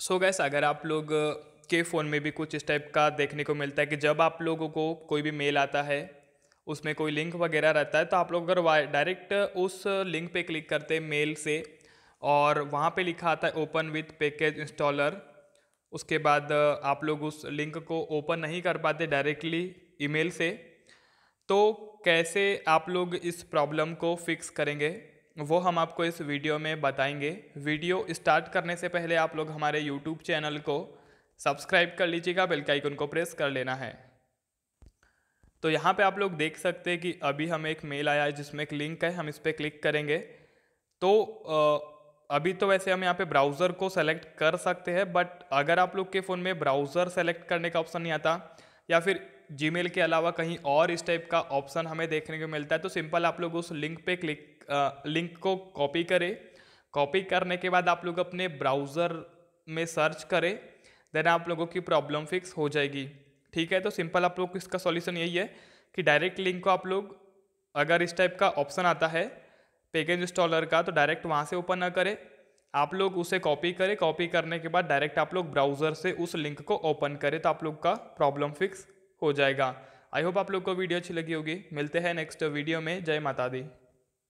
सो so gas अगर आप लोग के फ़ोन में भी कुछ इस टाइप का देखने को मिलता है कि जब आप लोगों को कोई भी मेल आता है उसमें कोई लिंक वगैरह रहता है तो आप लोग अगर डायरेक्ट उस लिंक पे क्लिक करते हैं मेल से और वहाँ पे लिखा आता है ओपन विथ पैकेज इंस्टॉलर उसके बाद आप लोग उस लिंक को ओपन नहीं कर पाते डायरेक्टली ईमेल से तो कैसे आप लोग इस प्रॉब्लम को फिक्स करेंगे वो हम आपको इस वीडियो में बताएंगे वीडियो स्टार्ट करने से पहले आप लोग हमारे यूट्यूब चैनल को सब्सक्राइब कर लीजिएगा बेल का आइकन को प्रेस कर लेना है तो यहाँ पे आप लोग देख सकते हैं कि अभी हमें एक मेल आया है जिसमें एक लिंक है हम इस पर क्लिक करेंगे तो अभी तो वैसे हम यहाँ पे ब्राउज़र को सेलेक्ट कर सकते हैं बट अगर आप लोग के फ़ोन में ब्राउज़र सेलेक्ट करने का ऑप्शन नहीं आता या फिर जीमेल के अलावा कहीं और इस टाइप का ऑप्शन हमें देखने को मिलता है तो सिंपल आप लोग उस लिंक पर क्लिक लिंक को कॉपी करें कॉपी करने के बाद आप लोग अपने ब्राउज़र में सर्च करें देन आप लोगों की प्रॉब्लम फिक्स हो जाएगी ठीक है तो सिंपल आप लोग इसका सॉल्यूशन यही है कि डायरेक्ट लिंक को आप लोग अगर इस टाइप का ऑप्शन आता है पैकेज इंस्टॉलर का तो डायरेक्ट वहाँ से ओपन ना करें आप लोग उसे कॉपी करें कॉपी करने के बाद डायरेक्ट आप लोग ब्राउज़र से उस लिंक को ओपन करें तो आप लोग का प्रॉब्लम फिक्स हो जाएगा आई होप आप लोग को वीडियो अच्छी लगी होगी मिलते हैं नेक्स्ट वीडियो में जय माता दी